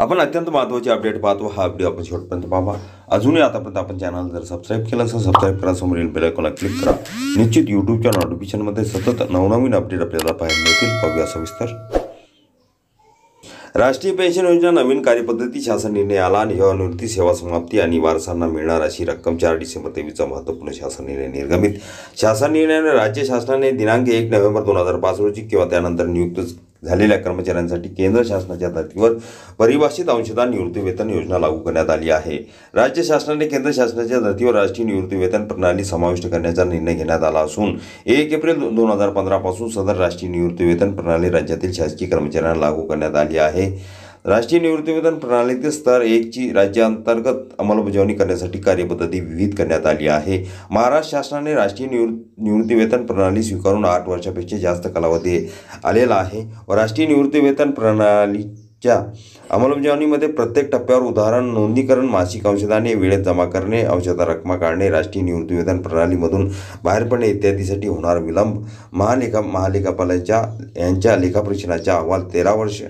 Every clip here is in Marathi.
आपण अत्यंत महत्त्वाची अपडेट पाहतो हा व्हिडिओ आपण शेवटपर्यंत पाहा अजूनही आतापर्यंत आपण चॅनल जर सबस्क्राईब केलं असेल सबस्क्राईब करा समोरील बेलायकॉनला क्लिक करा निश्चित यूट्यूबच्या नोटिफिकेशनमध्ये सतत नवनवीन अपडेट आपल्याला पाहायला मिळतील पाहूया सविस्तर राष्ट्रीय पेन्शन योजना नवीन कार्यपद्धती शासन निर्णय आला आणि सेवा समाप्ती आणि वारसांना मिळणार अशी रक्कम चार डिसेंबर तेवीसचा महत्त्वपूर्ण शासन निर्णय निर्गमित शासन निर्णयाने राज्य शासनाने दिनांक एक नोव्हेंबर दोन हजार पाच रोजी किंवा त्यानंतर नियुक्त झालेल्या कर्मचाऱ्यांसाठी केंद्र शासनाच्या धर्तीवर परिभाषित अंशदान निवृत्तीवेतन योजना लागू करण्यात आली आहे राज्य शासनाने केंद्र शासनाच्या धर्तीवर राष्ट्रीय निवृत्तीवेतन प्रणाली समाविष्ट करण्याचा निर्णय घेण्यात आला असून एक एप्रिल दोन हजार पंधरापासून सदर राष्ट्रीय निवृत्तीवेतन प्रणाली राज्यातील शासकीय कर्मचाऱ्यांना लागू करण्यात आली आहे राष्ट्रीय निवृत्तीवेतन प्रणालीतील स्तर एकची राज्यांतर्गत अंमलबजावणी करण्यासाठी कार्यपद्धती विविध करण्यात आली आहे महाराष्ट्र शासनाने राष्ट्रीय निवृत्त निवृत्तीवेतन प्रणाली स्वीकारून आठ वर्षापेक्षा जास्त कालावधी आलेला आहे व राष्ट्रीय निवृत्तीवेतन प्रणालीच्या अंमलबजावणीमध्ये प्रत्येक टप्प्यावर उदाहरण नोंदणीकरण मासिक औषधाने वेळेत जमा करणे औषधा रकमा काढणे राष्ट्रीय निवृत्तीवेतन प्रणालीमधून बाहेर पडणे इत्यादीसाठी होणार विलंब महालेखा महालेखापालांच्या यांच्या लेखापरीक्षणाचा अहवाल तेरा वर्ष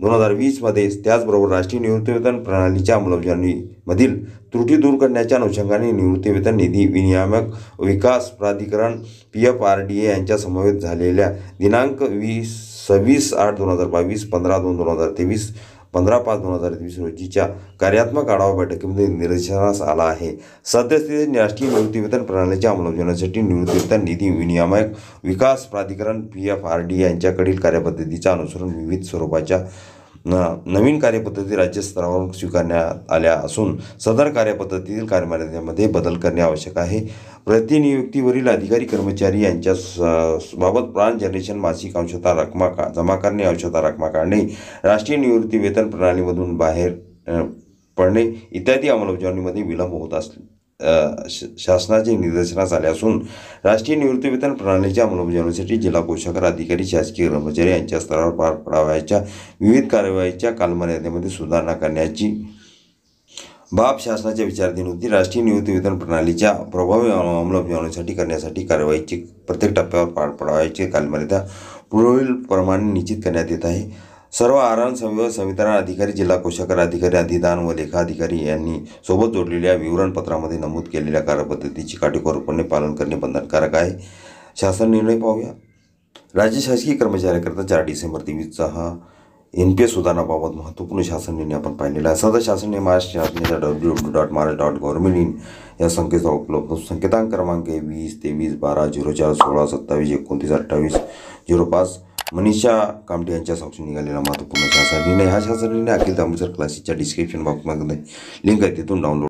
दोन हजार वीसमध्येच त्याचबरोबर राष्ट्रीय निवृत्तीवेतन प्रणालीच्या अंमलबजावणीमधील त्रुटी दूर करण्याच्या अनुषंगाने निवृत्तीवेतन निधी विनियामक विकास प्राधिकरण P F R D A यांच्या समवेत झालेल्या दिनांक वीस सव्वीस आठ दोन हजार बावीस पंधरा दोन दोन हजार तेवीस पंधरा पाच दोन हजार एकवीस रोजीच्या कार्यात्मक आढावा बैठकीमध्ये निदर्शनास आला आहे सद्यस्थितीत राष्ट्रीय निवृत्तीवेतन प्रणालीच्या अंमलबजावण्यासाठी निवृत्तीवेतन निधी विनियामक विकास प्राधिकरण पी एफ आर डी यांच्याकडील कार्यपद्धतीचा अनुसरून विविध स्वरूपाच्या न नवीन कार्यपद्धती राज्यस्तरावर स्वीकारण्यात आल्या असून सदर कार्यपद्धतीतील कार्यमर्यादेमध्ये बदल करणे आवश्यक आहे प्रतिनियुक्तीवरील अधिकारी कर्मचारी यांच्या बाबत प्राण जनरेशन मासिक अंशता रकमा का जमा करणे अंशता रकमा काढणे राष्ट्रीय निवृत्ती वेतन प्रणालीमधून बाहेर पडणे इत्यादी अंमलबजावणीमध्ये विलंब होत असले शासनाचे निदर्शनास आले असून राष्ट्रीय निवृत्तीवेतन प्रणालीच्या अंमलबजावणीसाठी जिल्हा कोषागार अधिकारी शासकीय कर्मचारी यांच्या स्तरावर पार पडावयाच्या विविध कार्यवाहीच्या कालमर्यादेमध्ये सुधारणा करण्याची बाब शासनाच्या विचारधीन होती राष्ट्रीय निवृत्तीवेतन प्रणालीच्या प्रभावी अंमलबजावणीसाठी करण्यासाठी कार्यवाहीची प्रत्येक टप्प्यावर पार पडावयाची कालमर्यादा प्रमाणे निश्चित करण्यात येत आहे सर्व आरण संविव संवितरण अधिकारी जिल्हा कोशाकर अधिकारी अधिदान व लेखाधिकारी यांनी सोबत जोडलेल्या विवरणपत्रामध्ये नमूद केलेल्या कार्यपद्धतीची काटेकोरपणे पालन करणे बंधनकारक आहे शासन निर्णय पाहूया राज्य शासकीय कर्मचाऱ्यांकरता चार डिसेंबर तेवीसचा हा एन पी एस सुधारणाबाबत महत्त्वपूर्ण शासन निर्णय आपण पाहिलेला आहे सदर निर्णय महाराष्ट्र शासनाच्या W W dot Maharashtra dot government in या संकेतस्थळ उपलब्ध संकेतांक क्रमांक वीस तेवीस बारा झिरो चार सोळा सत्तावीस एकोणतीस अठ्ठावीस झिरो पाच मनीषा कामटे यांच्या साक्षी निघालेला महत्त्वपूर्ण शासन ह्या हा शासन अखिल तांबूसर क्लासेसच्या डिस्क्रिप्शन बॉक्समध्ये लिंक आहे तिथून डाउनलोड